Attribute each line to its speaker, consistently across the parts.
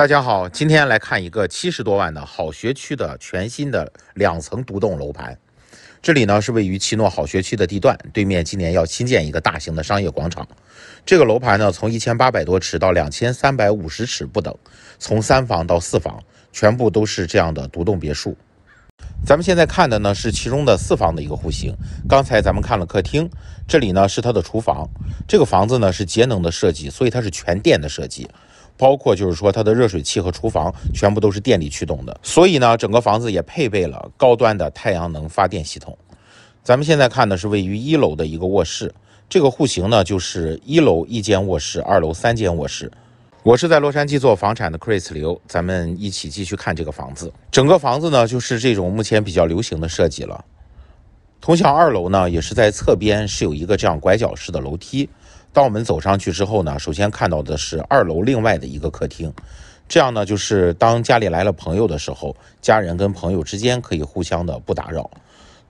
Speaker 1: 大家好，今天来看一个七十多万的好学区的全新的两层独栋楼盘。这里呢是位于奇诺好学区的地段，对面今年要新建一个大型的商业广场。这个楼盘呢，从一千八百多尺到两千三百五十尺不等，从三房到四房，全部都是这样的独栋别墅。咱们现在看的呢是其中的四房的一个户型。刚才咱们看了客厅，这里呢是它的厨房。这个房子呢是节能的设计，所以它是全电的设计。包括就是说，它的热水器和厨房全部都是电力驱动的，所以呢，整个房子也配备了高端的太阳能发电系统。咱们现在看的是位于一楼的一个卧室，这个户型呢就是一楼一间卧室，二楼三间卧室。我是在洛杉矶做房产的 Chris 刘，咱们一起继续看这个房子。整个房子呢就是这种目前比较流行的设计了。通向二楼呢，也是在侧边，是有一个这样拐角式的楼梯。当我们走上去之后呢，首先看到的是二楼另外的一个客厅。这样呢，就是当家里来了朋友的时候，家人跟朋友之间可以互相的不打扰。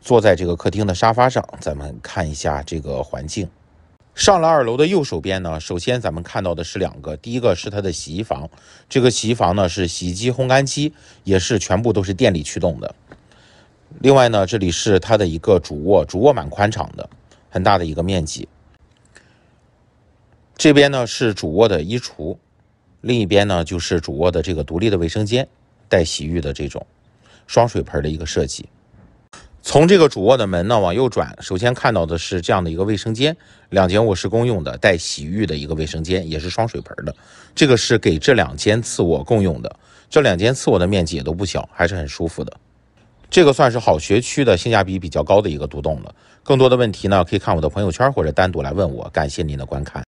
Speaker 1: 坐在这个客厅的沙发上，咱们看一下这个环境。上了二楼的右手边呢，首先咱们看到的是两个，第一个是它的洗衣房。这个洗衣房呢，是洗衣机、烘干机，也是全部都是电力驱动的。另外呢，这里是它的一个主卧，主卧蛮宽敞的，很大的一个面积。这边呢是主卧的衣橱，另一边呢就是主卧的这个独立的卫生间，带洗浴的这种双水盆的一个设计。从这个主卧的门呢往右转，首先看到的是这样的一个卫生间，两间卧室共用的带洗浴的一个卫生间，也是双水盆的，这个是给这两间次卧共用的。这两间次卧的面积也都不小，还是很舒服的。这个算是好学区的性价比比较高的一个独栋了。更多的问题呢，可以看我的朋友圈或者单独来问我。感谢您的观看。